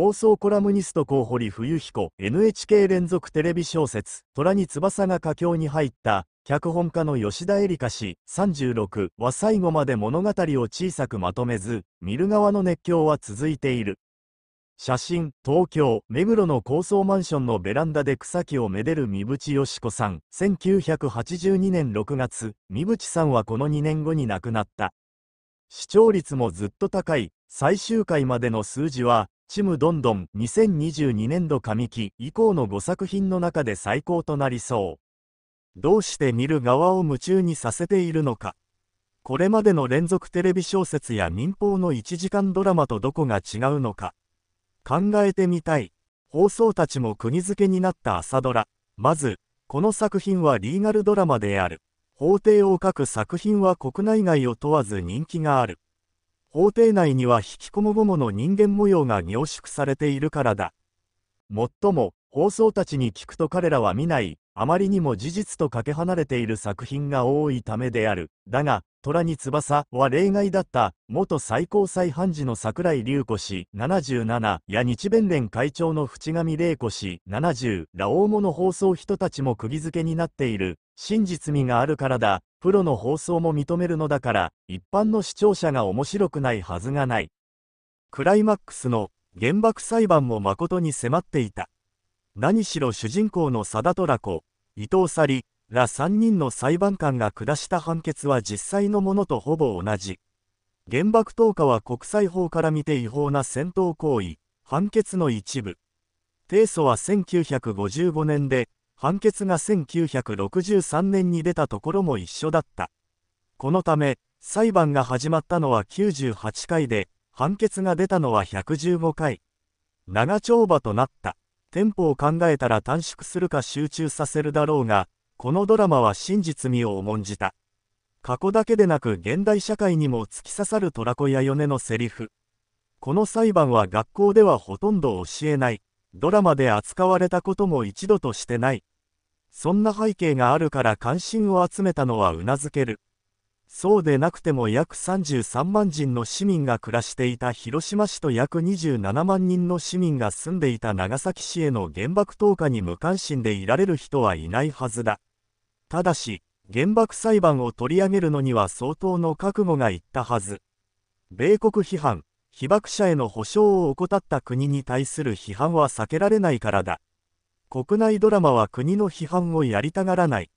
放送コラムニスト候補李冬彦 NHK 連続テレビ小説「虎に翼」が佳境に入った脚本家の吉田絵里香氏36は最後まで物語を小さくまとめず見る側の熱狂は続いている写真東京目黒の高層マンションのベランダで草木をめでる三淵よ子さん1982年6月三淵さんはこの2年後に亡くなった視聴率もずっと高い最終回までの数字はちむどんどん2022年度上期以降の5作品の中で最高となりそう。どうして見る側を夢中にさせているのか。これまでの連続テレビ小説や民放の1時間ドラマとどこが違うのか。考えてみたい。放送たちも国付けになった朝ドラ。まず、この作品はリーガルドラマである。法廷を書く作品は国内外を問わず人気がある。法廷内には引きこもごもの人間模様が凝縮されているからだ。もっとも、放送たちに聞くと彼らは見ない、あまりにも事実とかけ離れている作品が多いためである。だが、虎に翼は例外だった、元最高裁判事の桜井隆子氏77や日弁連会長の淵上玲子氏70ら大物放送人たちも釘付けになっている。真実味があるからだ、プロの放送も認めるのだから、一般の視聴者が面白くないはずがない。クライマックスの原爆裁判も誠に迫っていた。何しろ主人公の貞虎子、伊藤沙莉ら3人の裁判官が下した判決は実際のものとほぼ同じ。原爆投下は国際法から見て違法な戦闘行為、判決の一部。提訴は1955年で、判決が1963年に出たところも一緒だったこのため裁判が始まったのは98回で判決が出たのは115回長丁場となった店舗を考えたら短縮するか集中させるだろうがこのドラマは真実味を重んじた過去だけでなく現代社会にも突き刺さる虎子や米のセリフこの裁判は学校ではほとんど教えないドラマで扱われたことも一度としてないそんな背景があるから関心を集めたのはうなずける。そうでなくても約33万人の市民が暮らしていた広島市と約27万人の市民が住んでいた長崎市への原爆投下に無関心でいられる人はいないはずだ。ただし、原爆裁判を取り上げるのには相当の覚悟がいったはず。米国批判、被爆者への補償を怠った国に対する批判は避けられないからだ。国内ドラマは国の批判をやりたがらない。